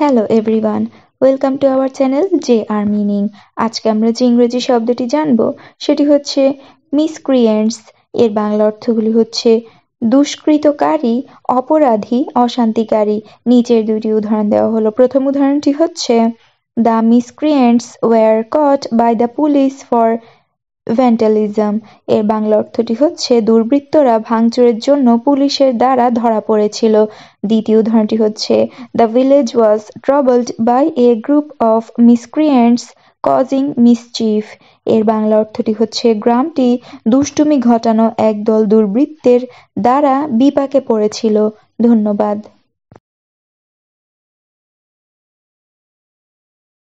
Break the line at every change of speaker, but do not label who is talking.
hello everyone welcome to our channel J R meaning আজকে আমরা যে ইংরেজি শব্দটি জানব সেটি হচ্ছে মিসক্রিয়েন্টস এর বাংলা অর্থগুলি হচ্ছে দুষ্কৃতকারী অপরাধী অশান্তিকারী নিচের দুটি উদাহরণ দেওয়া হলো প্রথম উদাহরণটি হচ্ছে the miscreants were caught by the police for vandalism এর বাংলা অর্থটি হচ্ছে দুর্বৃত্তরা ভাঙচুরের জন্য পুলিশের দ্বারা ধরা পড়েছিল দ্বিতীয় উদাহরণটি হচ্ছে the village was troubled by a group of miscreants causing mischief এর বাংলা অর্থটি হচ্ছে গ্রামটি দুষ্টুমি ঘটানো একদল দুর্বৃত্তের দ্বারা বিপাকে পড়েছিল ধন্যবাদ